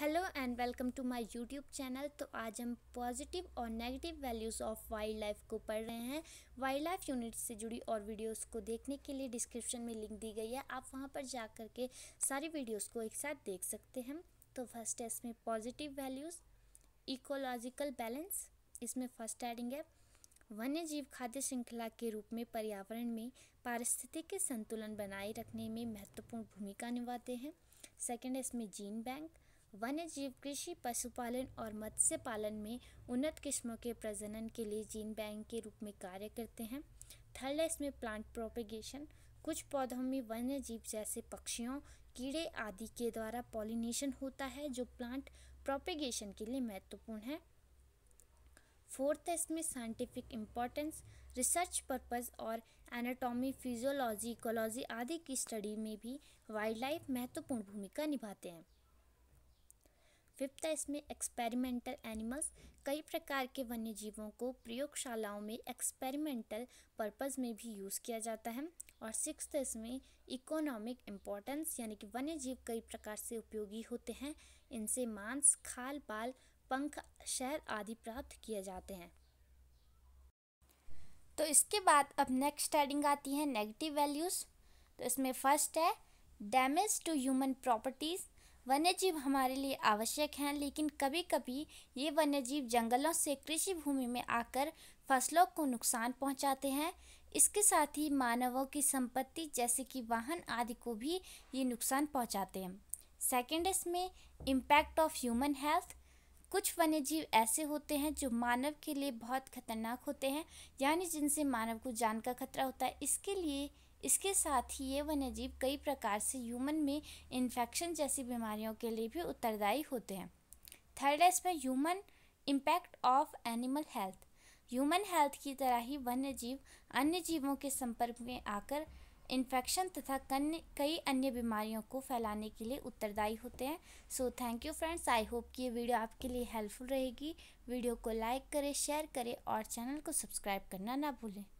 hello and welcome to my YouTube channel तो आज हम पॉजिटिव और negative values of wildlife को पढ़ रहे हैं वाइल्ड लाइफ यूनिट से जुड़ी और वीडियोस को देखने के लिए डिस्क्रिप्शन में लिंक दी गई है आप वहां पर जा कर के सारी वीडियोस को एक साथ देख सकते हैं तो फर्स्ट है इसमें पॉजिटिव वैल्यूज़ इकोलॉजिकल बैलेंस इसमें फर्स्ट एडिंग है वन्य जीव खाद्य श्रृंखला के रूप में पर्यावरण में पारिस्थितिक संतुलन बनाए रखने में महत्वपूर्ण भूमिका निभाते हैं सेकेंड है इसमें जीन बैंक वन्य जीव कृषि पशुपालन और मत्स्य पालन में उन्नत किस्मों के प्रजनन के लिए जीन बैंक के रूप में कार्य करते हैं थर्ड है इसमें प्लांट प्रोपेगेशन कुछ पौधों में वन्य जीव जैसे पक्षियों कीड़े आदि के द्वारा पॉलिनेशन होता है जो प्लांट प्रोपेगेशन के लिए महत्वपूर्ण है फोर्थ है इसमें साइंटिफिक इम्पोर्टेंस रिसर्च पर्पस और एनाटॉमी फिजियोलॉजी इकोलॉजी आदि की स्टडी में भी वाइल्ड लाइफ महत्वपूर्ण भूमिका निभाते हैं फिफ्थ है इसमें एक्सपेरिमेंटल एनिमल्स कई प्रकार के वन्य जीवों को प्रयोगशालाओं में एक्सपेरिमेंटल पर्पस में भी यूज़ किया जाता है और सिक्स इसमें इकोनॉमिक इम्पोर्टेंस यानी कि वन्य जीव कई प्रकार से उपयोगी होते हैं इनसे मांस खाल बाल पंख शहर आदि प्राप्त किए जाते हैं तो इसके बाद अब नेक्स्ट हेडिंग आती है नेगेटिव वैल्यूज़ तो इसमें फर्स्ट है डैमेज टू ह्यूमन प्रॉपर्टीज़ वन्य जीव हमारे लिए आवश्यक हैं लेकिन कभी कभी ये वन्य जीव जंगलों से कृषि भूमि में आकर फसलों को नुकसान पहुंचाते हैं इसके साथ ही मानवों की संपत्ति जैसे कि वाहन आदि को भी ये नुकसान पहुंचाते हैं सेकेंड इसमें इम्पैक्ट ऑफ ह्यूमन हेल्थ कुछ वन्य जीव ऐसे होते हैं जो मानव के लिए बहुत खतरनाक होते हैं यानी जिनसे मानव को जान का खतरा होता है इसके लिए इसके साथ ही ये वन्यजीव कई प्रकार से ह्यूमन में इन्फेक्शन जैसी बीमारियों के लिए भी उत्तरदायी होते हैं थर्ड है इसमें human impact of animal health human health की तरह ही वन्य जीव अन्य जीवों के संपर्क में आकर इन्फेक्शन तथा कई अन्य बीमारियों को फैलाने के लिए उत्तरदायी होते हैं so thank you friends I hope कि ये वीडियो आपके लिए हेल्पफुल रहेगी वीडियो को लाइक करें शेयर करें और चैनल को सब्सक्राइब करना ना भूलें